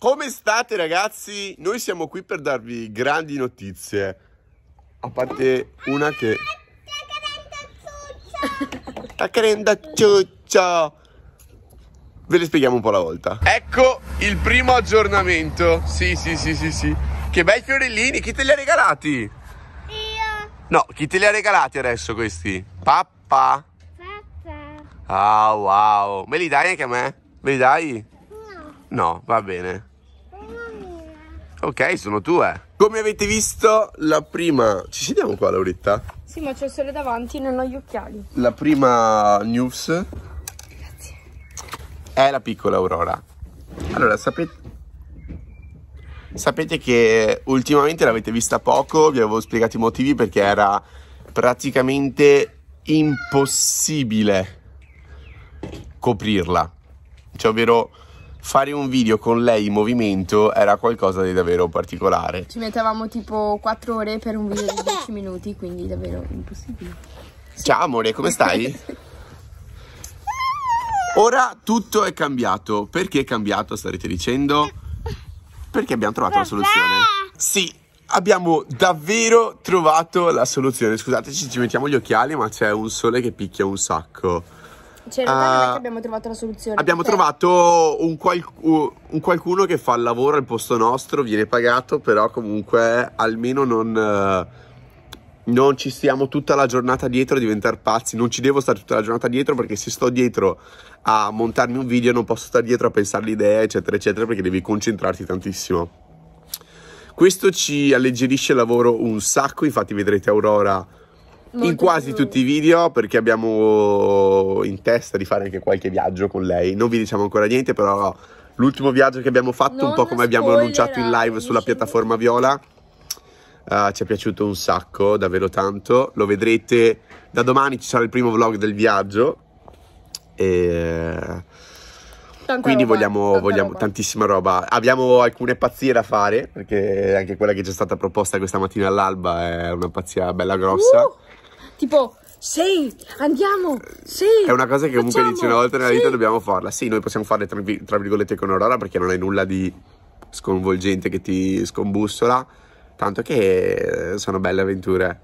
Come state ragazzi? Noi siamo qui per darvi grandi notizie. A parte una che... carenda ciuccia! Ve le spieghiamo un po' alla volta. Ecco il primo aggiornamento. Sì, sì, sì, sì, sì. Che bei fiorellini, chi te li ha regalati? Io. No, chi te li ha regalati adesso questi? Pappa. Pappa. Ah, wow. Me li dai anche a me? Me li dai? No. No, va bene. Ok, sono tue. Come avete visto, la prima... Ci sediamo qua, Lauretta? Sì, ma c'è il sole davanti, non ho gli occhiali. La prima news... Grazie. È la piccola Aurora. Allora, sapete... Sapete che ultimamente l'avete vista poco, vi avevo spiegato i motivi perché era praticamente impossibile coprirla. Cioè, ovvero fare un video con lei in movimento era qualcosa di davvero particolare. Ci mettevamo tipo 4 ore per un video di 10 minuti, quindi davvero impossibile. Ciao amore, come stai? Ora tutto è cambiato. Perché è cambiato, starete dicendo? Perché abbiamo trovato la soluzione. Sì, abbiamo davvero trovato la soluzione. Scusateci, ci mettiamo gli occhiali, ma c'è un sole che picchia un sacco. Cioè, in realtà non è ah, che abbiamo trovato la soluzione. Abbiamo perché... Cioè trovato un, qualcu un, qualcuno che fa il lavoro al posto nostro, viene pagato, però comunque almeno non, eh, non ci stiamo tutta la giornata dietro a diventare pazzi. Non ci devo stare tutta la giornata dietro perché se sto dietro a montarmi un video non posso stare dietro a pensare l'idea, eccetera, eccetera, perché devi concentrarti tantissimo. Questo ci alleggerisce il lavoro un sacco, infatti vedrete Aurora Molto in quasi tutti i video perché abbiamo in testa di fare anche qualche viaggio con lei. Non vi diciamo ancora niente, però l'ultimo viaggio che abbiamo fatto, non un po' come abbiamo annunciato in live sulla piattaforma viola, uh, ci è piaciuto un sacco, davvero tanto. Lo vedrete da domani, ci sarà il primo vlog del viaggio. E Tanta Quindi vogliamo, vogliamo roba. tantissima roba. Abbiamo alcune pazzie da fare, perché anche quella che ci è stata proposta questa mattina all'alba è una pazzia bella grossa. Uh, tipo, sì, andiamo, sì. È una cosa che facciamo, comunque dici una volta nella vita dobbiamo farla. Sì, noi possiamo farle tra, tra virgolette con Aurora perché non è nulla di sconvolgente che ti scombussola. Tanto che sono belle avventure.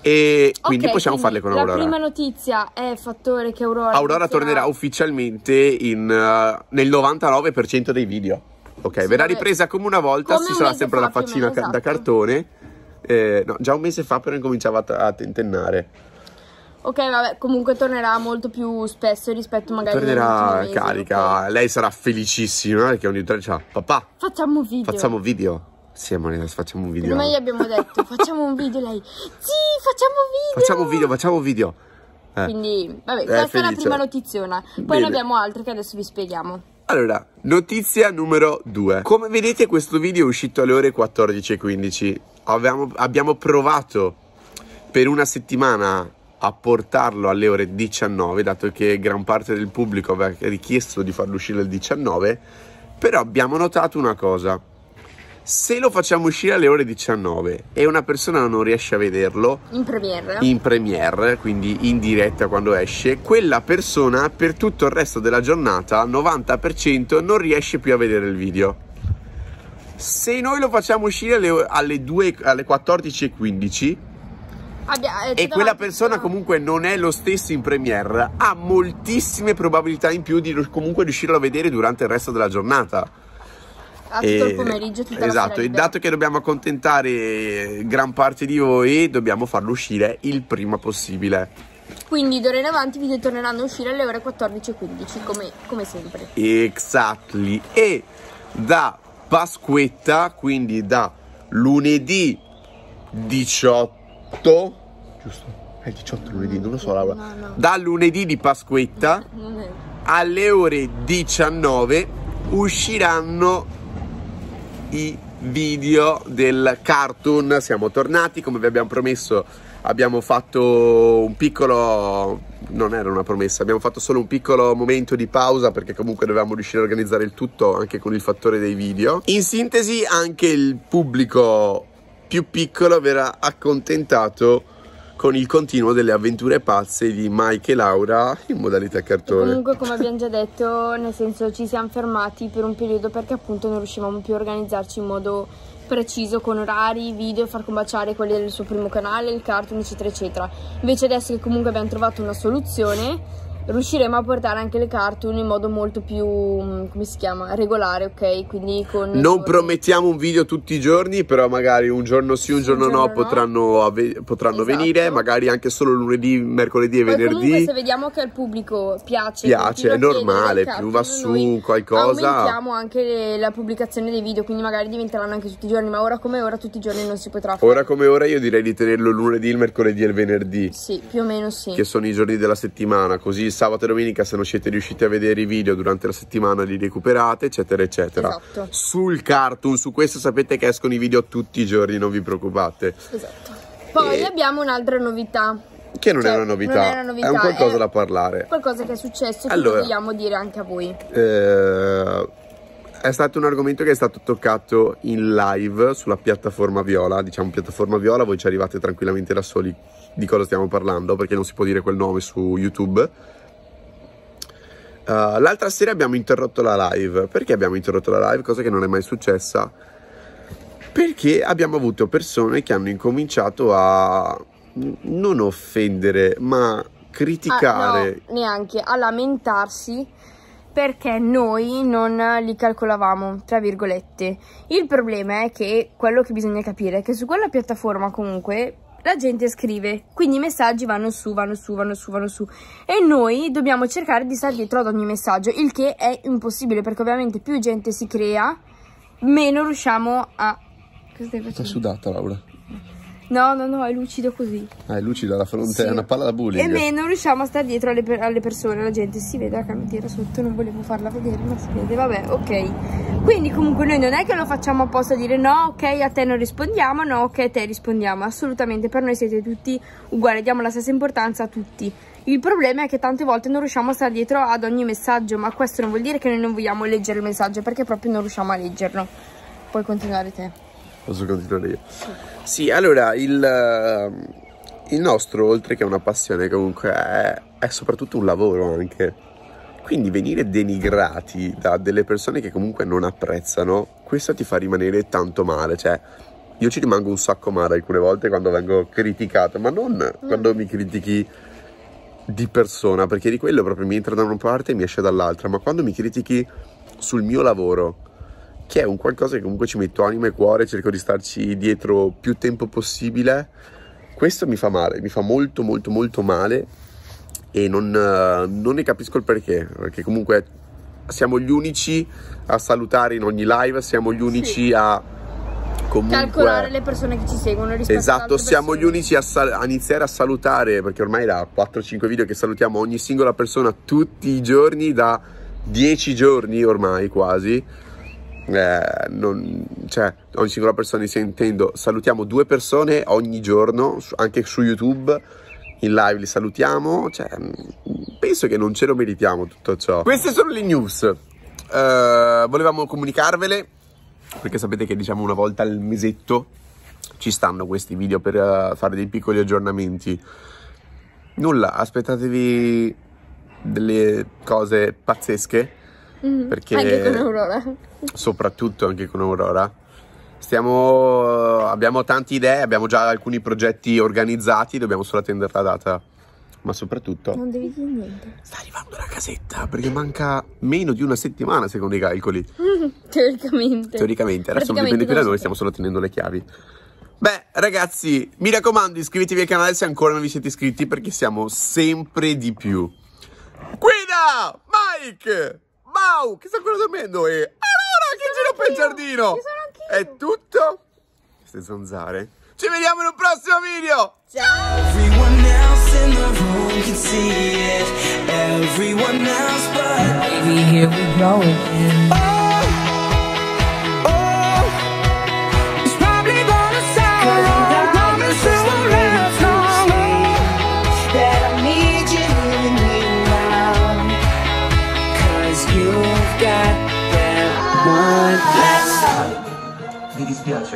E quindi okay, possiamo quindi farle con Aurora. La prima notizia è fattore che Aurora. Aurora inizierà... tornerà ufficialmente in, uh, nel 99% dei video. Ok, sì, verrà ripresa come una volta, come ci sarà sempre la faccina meno, esatto. da cartone. Eh, no, già un mese fa però incominciava a, tentennare. Ok, vabbè, comunque tornerà molto più spesso rispetto magari Tornerà mesi, carica, okay. lei sarà felicissima perché eh, ogni tre c'ha cioè, papà. Facciamo video. Facciamo video. Sì, Amore, facciamo un video. Ma gli abbiamo detto, facciamo un video. Lei, sì, facciamo un video. Facciamo un video, facciamo un video. Eh. Quindi, vabbè, eh, questa felice. è la prima notiziona. Poi Bene. ne abbiamo altre che adesso vi spieghiamo. Allora, notizia numero 2. Come vedete questo video è uscito alle ore 14.15. Abbiamo, abbiamo provato per una settimana a portarlo alle ore 19, dato che gran parte del pubblico aveva richiesto di farlo uscire alle 19, però abbiamo notato una cosa se lo facciamo uscire alle ore 19 e una persona non riesce a vederlo in premiere, in premiere quindi in diretta quando esce, quella persona per tutto il resto della giornata, 90%, non riesce più a vedere il video se noi lo facciamo uscire alle, alle, 2, alle 14 Abbia, eh, e quella persona comunque non è lo stesso in premiere ha moltissime probabilità in più di comunque riuscirlo a vedere durante il resto della giornata Ah, tutto e, il eh, pomeriggio, tutta Esatto, e dato che dobbiamo accontentare eh, gran parte di voi, dobbiamo farlo uscire il prima possibile. Quindi d'ora in avanti i video torneranno a uscire alle ore 14.15, come, come sempre. Exactly. E da Pasquetta, quindi da lunedì 18, giusto? È eh, 18 lunedì, non lo so Laura. No, no. Da lunedì di Pasquetta alle ore 19 usciranno i video del cartoon siamo tornati come vi abbiamo promesso abbiamo fatto un piccolo non era una promessa abbiamo fatto solo un piccolo momento di pausa perché comunque dovevamo riuscire a organizzare il tutto anche con il fattore dei video in sintesi anche il pubblico più piccolo verrà accontentato con il continuo delle avventure pazze di Mike e Laura in modalità cartone. E comunque come abbiamo già detto, nel senso ci siamo fermati per un periodo perché appunto non riuscivamo più a organizzarci in modo preciso con orari, video, far combaciare quelli del suo primo canale, il cartoon eccetera eccetera. Invece adesso che comunque abbiamo trovato una soluzione riusciremo a portare anche le cartoon in modo molto più, mm, come si chiama, regolare, ok? Quindi con... Non promettiamo un video tutti i giorni, però magari un giorno sì, un giorno, un giorno no, no, potranno, ave- potranno esatto. venire, magari anche solo lunedì, mercoledì e Poi venerdì. Comunque se vediamo che al pubblico piace... Piace, è normale, più va su qualcosa... Aumentiamo anche le, la pubblicazione dei video, quindi magari diventeranno anche tutti i giorni, ma ora come ora tutti i giorni non si potrà fare. Ora come ora io direi di tenerlo lunedì, il mercoledì e il venerdì. Sì, più o meno sì. Che sono i giorni della settimana, così sabato e domenica se non siete riusciti a vedere i video durante la settimana li recuperate eccetera eccetera esatto. sul cartoon su questo sapete che escono i video tutti i giorni non vi preoccupate esatto poi e... abbiamo un'altra novità che non, cioè, è una novità, non è una novità, è un qualcosa è da parlare. Qualcosa che è successo e allora, che vogliamo dire anche a voi. Eh, è stato un argomento che è stato toccato in live sulla piattaforma viola, diciamo piattaforma viola, voi ci arrivate tranquillamente da soli di cosa stiamo parlando perché non si può dire quel nome su YouTube Uh, l'altra sera abbiamo interrotto la live. Perché abbiamo interrotto la live? Cosa che non è mai successa. Perché abbiamo avuto persone che hanno incominciato a non offendere, ma criticare. Ah, no, neanche a lamentarsi perché noi non li calcolavamo, tra virgolette. Il problema è che quello che bisogna capire è che su quella piattaforma comunque la gente scrive, quindi i messaggi vanno su, vanno su, vanno su, vanno su e noi dobbiamo cercare di stare dietro ad ogni messaggio, il che è impossibile perché ovviamente più gente si crea, meno riusciamo a... Cosa stai facendo? Sta sudata Laura. No, no, no, è lucido così. Ah, è lucida la fronte, sì. è una palla da bullying. E me non riusciamo a stare dietro alle, alle persone, la gente si vede la canottiera sotto, non volevo farla vedere, ma si vede, vabbè, ok. Quindi comunque noi non è che lo facciamo apposta a dire no, ok, a te non rispondiamo, no, ok, a te rispondiamo, assolutamente, per noi siete tutti uguali, diamo la stessa importanza a tutti. Il problema è che tante volte non riusciamo a stare dietro ad ogni messaggio, ma questo non vuol dire che noi non vogliamo leggere il messaggio, perché proprio non riusciamo a leggerlo. Puoi continuare te. Posso continuare io. Sì. Sì, allora il, ehm, il, nostro, oltre che una passione, comunque è, è, soprattutto un lavoro anche. Quindi venire denigrati da delle persone che comunque non apprezzano, questo ti fa rimanere tanto male. Cioè, io ci rimango un sacco male alcune volte quando vengo criticato, ma non quando mi critichi di persona, perché di quello proprio mi entra da una parte e mi esce dall'altra, ma quando mi critichi sul mio lavoro, che è un qualcosa che comunque ci metto anima e cuore, cerco di starci dietro più tempo possibile. Questo mi fa male, mi fa molto molto molto male e non, eh, non ne capisco il perché, perché comunque siamo gli unici a salutare in ogni live, siamo gli unici sì. a comunque... calcolare le persone che ci seguono rispetto Esatto, siamo gli unici a, sal- a, iniziare a salutare, perché ormai da 4-5 video che salutiamo ogni singola persona tutti i giorni, da 10 giorni ormai quasi eh, non, cioè, ogni singola persona di Sentendo, salutiamo due persone ogni giorno, anche su YouTube, in live li salutiamo, cioè, mm, penso che non ce lo meritiamo tutto ciò. Queste sono le news, eh, volevamo comunicarvele, perché sapete che diciamo una volta al mesetto ci stanno questi video per uh, fare dei piccoli aggiornamenti. Nulla, aspettatevi delle cose pazzesche Mm-hmm. Perché anche con Aurora. Soprattutto anche con Aurora. Stiamo, abbiamo tante idee, abbiamo già alcuni progetti organizzati, dobbiamo solo attendere la data. Ma soprattutto... Non devi dire niente. Sta arrivando la casetta perché manca meno di una settimana secondo i calcoli. Mm-hmm. Teoricamente. Teoricamente, adesso non dipende più da noi, stiamo solo tenendo le chiavi. Beh, ragazzi, mi raccomando, iscrivetevi al canale se ancora non vi siete iscritti perché siamo sempre di più. Guida! Mike! Wow, eh, che sta ancora dormendo e... Allora, che giro per il giardino! Ci sono anch'io! È tutto? Queste zanzare. Ci vediamo in un prossimo video! Ciao!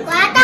我倒。